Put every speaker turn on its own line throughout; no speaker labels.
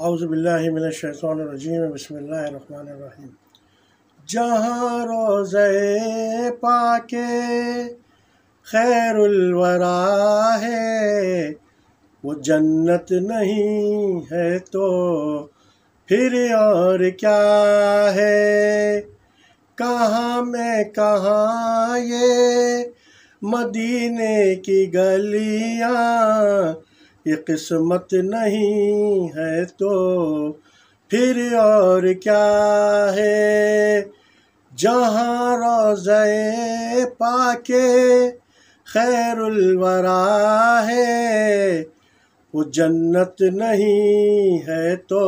अवज़बिल्लिमिनशैतरजीम बसमीम जहाँ रोज़े पाके खैरवरा है वो जन्नत नहीं है तो फिर और क्या है कहाँ में कहाँ ये मदीने की गलियाँ ये किस्मत नहीं है तो फिर और क्या है जहाँ रोज़े पाके खैरुलवरा है वो जन्नत नहीं है तो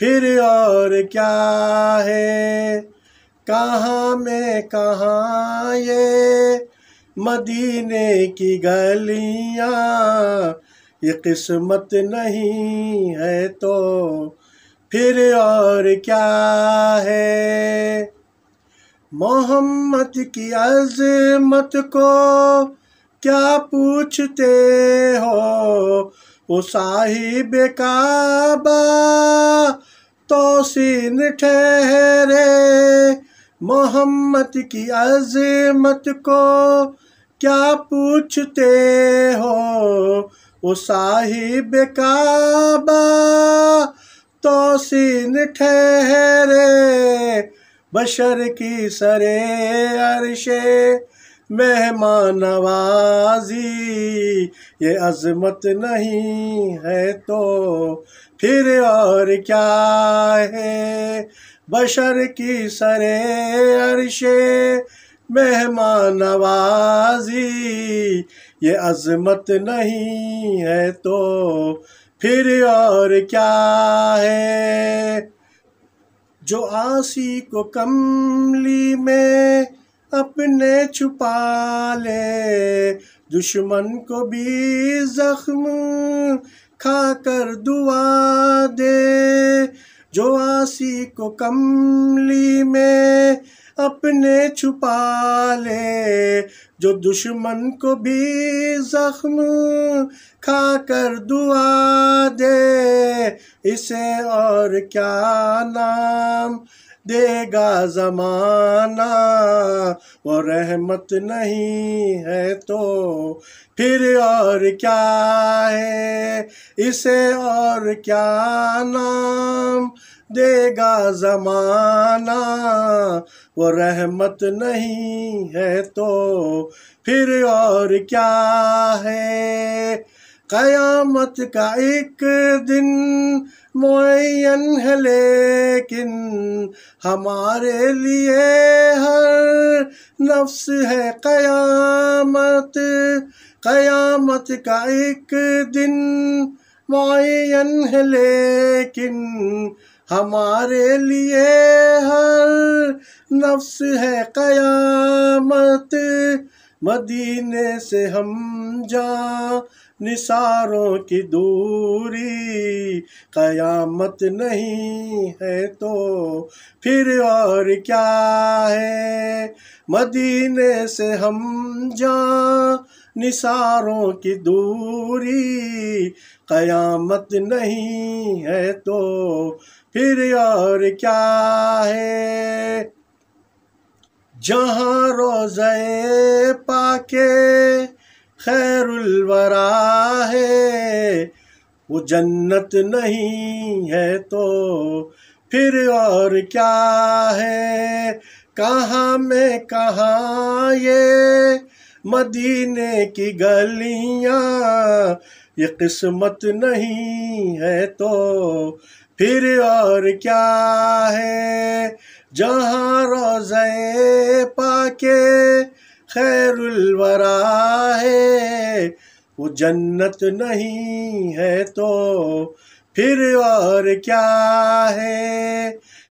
फिर और क्या है कहाँ में कहाँ ये मदीने की गलियाँ ये किस्मत नहीं है तो फिर और क्या है मोहम्मद की अजमत को क्या पूछते हो वो साहिब काबा तो सीन ठहरे मोहम्मद की अजमत को क्या पूछते हो ओ साहिब काबा तो सीन ठहरे बशर की सरे अरशे मेहमान नवाजी ये अजमत नहीं है तो फिर और क्या है बशर की सरे अरशे मेहमान नवाजी ये अजमत नहीं है तो फिर और क्या है जो आसी को कमली में अपने छुपा ले दुश्मन को भी जख्म खाकर दुआ दे जो आसी को कमली में अपने छुपा ले जो दुश्मन को भी जख्म खा कर दुआ दे इसे और क्या नाम देगा जमाना वो रहमत नहीं है तो फिर और क्या है इसे और क्या नाम देगा जमाना वो रहमत नहीं है तो फिर और क्या है कयामत का एक दिन मुन है लेकिन हमारे लिए हर नफ्स है कयामत कयामत का एक दिन मुन है लेकिन हमारे लिए हर नफ्स है कयामत मदीने से हम जा निसारों की दूरी कयामत नहीं है तो फिर और क्या है मदीने से हम जा निसारों की दूरी कयामत नहीं है तो फिर और क्या है जहाँ रोज़े पाके खैरुलवरा है वो जन्नत नहीं है तो फिर और क्या है कहाँ में कहाँ ये मदीने की गलियाँ ये किस्मत नहीं है तो फिर और क्या है जहाँ रोज़े पाके खैरुलवरा है वो जन्नत नहीं है तो फिर और क्या है